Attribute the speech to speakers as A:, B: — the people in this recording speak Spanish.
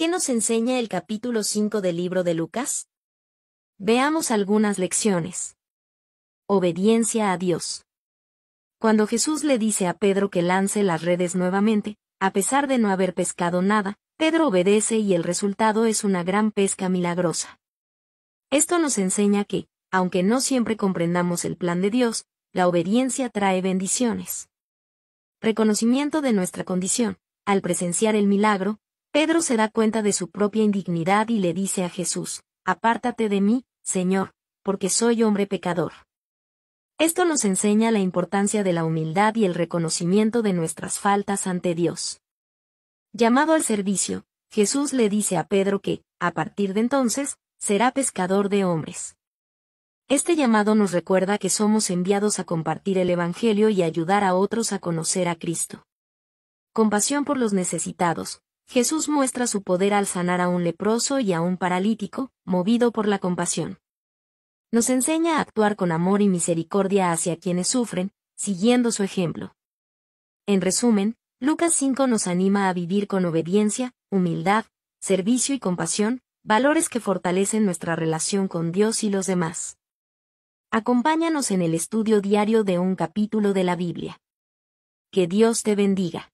A: ¿Qué nos enseña el capítulo 5 del libro de Lucas? Veamos algunas lecciones. Obediencia a Dios. Cuando Jesús le dice a Pedro que lance las redes nuevamente, a pesar de no haber pescado nada, Pedro obedece y el resultado es una gran pesca milagrosa. Esto nos enseña que, aunque no siempre comprendamos el plan de Dios, la obediencia trae bendiciones. Reconocimiento de nuestra condición. Al presenciar el milagro, Pedro se da cuenta de su propia indignidad y le dice a Jesús, Apártate de mí, Señor, porque soy hombre pecador. Esto nos enseña la importancia de la humildad y el reconocimiento de nuestras faltas ante Dios. Llamado al servicio, Jesús le dice a Pedro que, a partir de entonces, será pescador de hombres. Este llamado nos recuerda que somos enviados a compartir el Evangelio y ayudar a otros a conocer a Cristo. Compasión por los necesitados, Jesús muestra su poder al sanar a un leproso y a un paralítico, movido por la compasión. Nos enseña a actuar con amor y misericordia hacia quienes sufren, siguiendo su ejemplo. En resumen, Lucas 5 nos anima a vivir con obediencia, humildad, servicio y compasión, valores que fortalecen nuestra relación con Dios y los demás. Acompáñanos en el estudio diario de un capítulo de la Biblia. Que Dios te bendiga.